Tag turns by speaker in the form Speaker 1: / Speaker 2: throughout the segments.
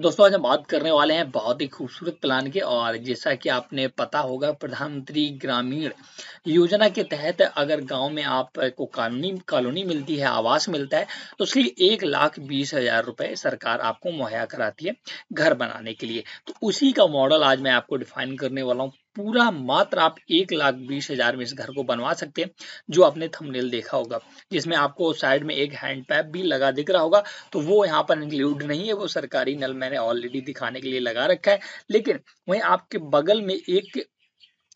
Speaker 1: दोस्तों आज हम बात करने वाले हैं बहुत ही खूबसूरत प्लान के और जैसा कि आपने पता होगा प्रधानमंत्री ग्रामीण योजना के तहत अगर गांव में आपको कानूनी कॉलोनी मिलती है आवास मिलता है तो उसके लिए एक लाख बीस हजार रुपए सरकार आपको मुहैया कराती है घर बनाने के लिए तो उसी का मॉडल आज मैं आपको डिफाइन करने वाला हूँ पूरा मात्र आप एक लाख बीस हजार में इस घर को बनवा सकते हैं जो आपने थंबनेल देखा होगा जिसमें आपको साइड में एक हैंड पैप भी लगा दिख रहा होगा तो वो यहाँ पर इंक्लूड नहीं है वो सरकारी नल मैंने ऑलरेडी दिखाने के लिए लगा रखा है लेकिन वहीं आपके बगल में एक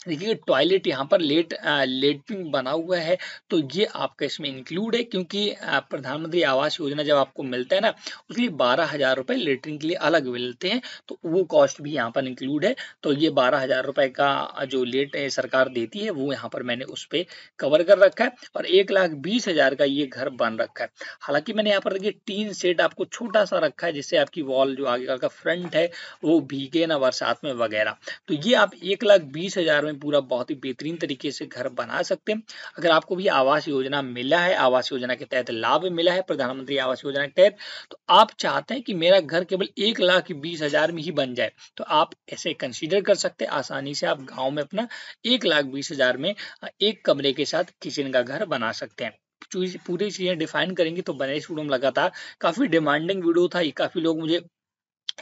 Speaker 1: देखिए टॉयलेट यहाँ पर लेट लेटरिन बना हुआ है तो ये आपका इसमें इंक्लूड है क्योंकि प्रधानमंत्री आवास योजना जब आपको मिलता है ना उसके लिए बारह हजार रुपये लेटरिन के लिए अलग मिलते हैं तो वो कॉस्ट भी यहाँ पर इंक्लूड है तो ये बारह हजार रुपये का जो लेट सरकार देती है वो यहाँ पर मैंने उस पर कवर कर रखा है और एक लाख बीस हजार का ये घर बन रखा है हालांकि मैंने यहाँ पर देखिए टीन सेट आपको छोटा सा रखा है जिससे आपकी वॉल जो आगे का फ्रंट है वो भीगे ना बरसात में वगैरह तो ये आप एक लाख बीस हजार में में पूरा बहुत ही बेहतरीन तरीके से घर बना सकते हैं अगर आपको भी आवास योजना मिला है आवास योजना के तहत लाभ मिला है प्रधानमंत्री आवास योजना के तहत तो आप चाहते हैं कि मेरा घर केवल एक लाख बीस हजार में ही बन जाए तो आप ऐसे कंसिडर कर सकते हैं आसानी से आप गाँव में अपना एक लाख बीस हजार में एक कमरे के साथ किचन का घर बना सकते हैं पूरी चीजें डिफाइन करेंगे तो बने स्टूडेंट लगातार काफी डिमांडिंग वीडियो था ये काफी लोग मुझे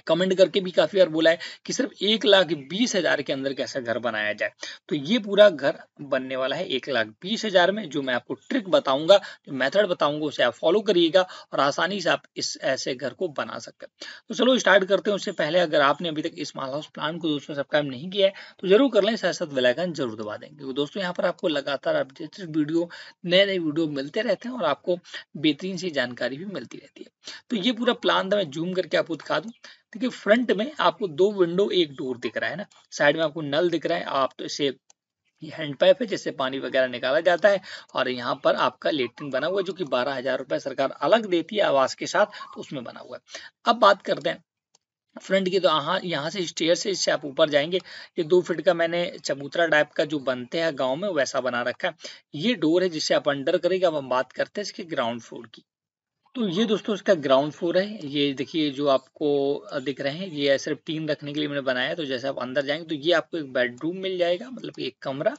Speaker 1: कमेंट करके भी काफी बार बोला है कि सिर्फ एक लाख बीस हजार के अंदर कैसा घर बनाया जाए तो ये पूरा घर बनने वाला है एक लाख बीस हजार में जो मैं आपको ट्रिक बताऊंगा जो मेथड बताऊंगा उसे आप फॉलो करिएगा और आसानी से आप इस ऐसे घर को बना सकते हैं तो चलो स्टार्ट करते हैं उससे पहले अगर आपने अभी तक इस माल हाउस प्लान को दोस्तों सब्सक्राइब नहीं किया है तो जरूर कर लें साथ साथ बेलाइकन जरूर दबा देंगे तो दोस्तों यहाँ पर आपको लगातार वीडियो नए नए वीडियो मिलते रहते हैं और आपको बेहतरीन सी जानकारी भी मिलती रहती है तो ये पूरा प्लान था मैं जूम करके आपको दिखा दूँ देखिए फ्रंट में आपको दो विंडो एक डोर दिख रहा है ना साइड में आपको नल दिख रहा है आप तो इसे ये हैंड पाइप है जिससे पानी वगैरह निकाला जाता है और यहाँ पर आपका लेटरिन बना हुआ है जो कि बारह हजार रुपए सरकार अलग देती है आवास के साथ तो उसमें बना हुआ है अब बात करते हैं फ्रंट की तो यहाँ यहाँ से स्टेयर से इससे आप ऊपर जाएंगे ये दो फीट का मैंने चबूतरा टाइप का जो बनते हैं गांव में वैसा बना रखा है ये डोर है जिससे आप अंडर करेंगे अब हम बात करते हैं इसके ग्राउंड फ्लोर की तो ये दोस्तों इसका ग्राउंड फ्लोर है ये देखिए जो आपको दिख रहे हैं ये सिर्फ टीम रखने के लिए मैंने बनाया तो जैसे आप अंदर जाएंगे तो ये आपको एक बेडरूम मिल जाएगा मतलब एक कमरा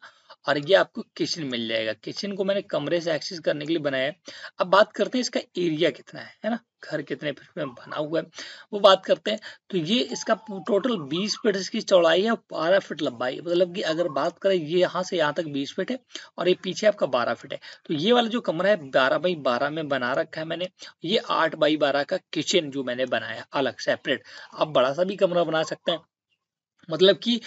Speaker 1: और ये आपको किचन मिल जाएगा किचन को मैंने कमरे से एक्सेस करने के लिए बनाया है अब बात करते हैं इसका एरिया कितना है है ना घर कितने फीट में बना हुआ है वो बात करते हैं तो ये इसका टोटल 20 फीट इसकी चौड़ाई है और 12 फीट लंबाई मतलब कि अगर बात करें ये यहाँ से यहाँ तक 20 फीट है और ये पीछे आपका बारह फिट है तो ये वाला जो कमरा है बारह बाई बारह में बना रखा है मैंने ये आठ बाई बारह का किचन जो मैंने बनाया अलग सेपरेट आप बड़ा सा भी कमरा बना सकते हैं मतलब कि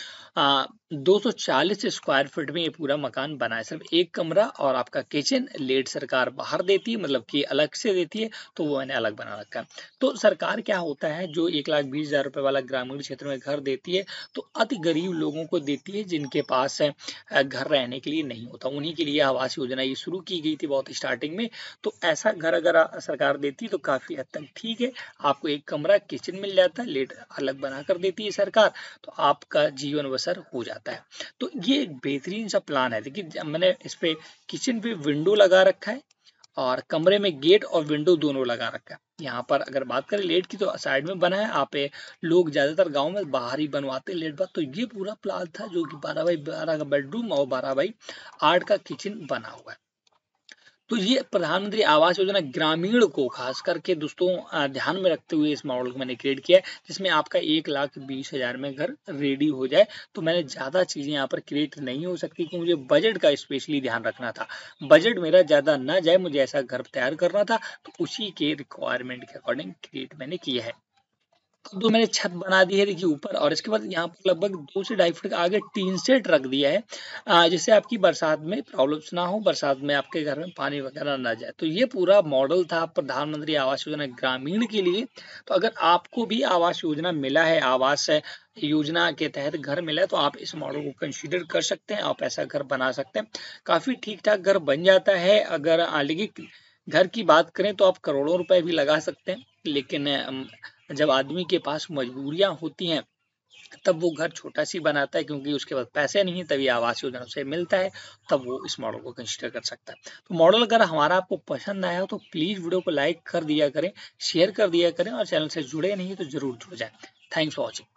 Speaker 1: 240 स्क्वायर फीट में ये पूरा मकान बना है सिर्फ एक कमरा और आपका किचन लेट सरकार बाहर देती है मतलब कि अलग से देती है तो वो मैंने अलग बना रखा है तो सरकार क्या होता है जो एक लाख बीस हज़ार रुपये वाला ग्रामीण क्षेत्र में घर देती है तो अति गरीब लोगों को देती है जिनके पास घर रहने के लिए नहीं होता उन्हीं के लिए आवास योजना ये शुरू की गई थी बहुत स्टार्टिंग में तो ऐसा घर अगर सरकार देती तो काफ़ी हद तक ठीक है आपको एक कमरा किचन मिल जाता लेट अलग बना कर देती है सरकार तो आपका जीवन बसर हो जाता जाता है तो ये एक बेहतरीन सा प्लान है देखिए मैंने इस पर किचन पे विंडो लगा रखा है और कमरे में गेट और विंडो दोनों लगा रखा है यहाँ पर अगर बात करें लेट की तो साइड में बना है आप लोग ज़्यादातर गांव में बाहर ही बनवाते हैं लेट बात तो ये पूरा प्लान था जो कि बारह बाई बारह का बेडरूम और बारह बाई आठ का किचन बना हुआ है तो ये प्रधानमंत्री आवास योजना ग्रामीण को खास करके दोस्तों ध्यान में रखते हुए इस मॉडल को मैंने क्रिएट किया है जिसमें आपका एक लाख बीस हजार में घर रेडी हो जाए तो मैंने ज़्यादा चीज़ें यहाँ पर क्रिएट नहीं हो सकती कि मुझे बजट का स्पेशली ध्यान रखना था बजट मेरा ज़्यादा ना जाए मुझे ऐसा घर तैयार करना था तो उसी के रिक्वायरमेंट के अकॉर्डिंग क्रिएट मैंने किया है अब दो तो मैंने छत बना दी है देखिए ऊपर और इसके बाद यहाँ पर लगभग दो से ढाई फुट आगे टीन सेट रख दिया है जिससे आपकी बरसात में प्रॉब्लम्स ना हो बरसात में आपके घर में पानी वगैरह ना जाए तो ये पूरा मॉडल था प्रधानमंत्री आवास योजना ग्रामीण के लिए तो अगर आपको भी आवास योजना मिला है आवास है योजना के तहत घर मिला है तो आप इस मॉडल को कंसीडर कर सकते हैं आप ऐसा घर बना सकते हैं काफ़ी ठीक ठाक घर बन जाता है अगर लेकिन घर की बात करें तो आप करोड़ों रुपए भी लगा सकते हैं लेकिन जब आदमी के पास मजबूरियां होती हैं तब वो घर छोटा सी बनाता है क्योंकि उसके पास पैसे नहीं है तभी आवास योजना से मिलता है तब वो इस मॉडल को कंसिडर कर सकता है तो मॉडल अगर हमारा आपको पसंद आया हो तो प्लीज़ वीडियो को लाइक कर दिया करें शेयर कर दिया करें और चैनल से जुड़े नहीं तो जरूर जुड़ जाए थैंक्स फॉर वॉचिंग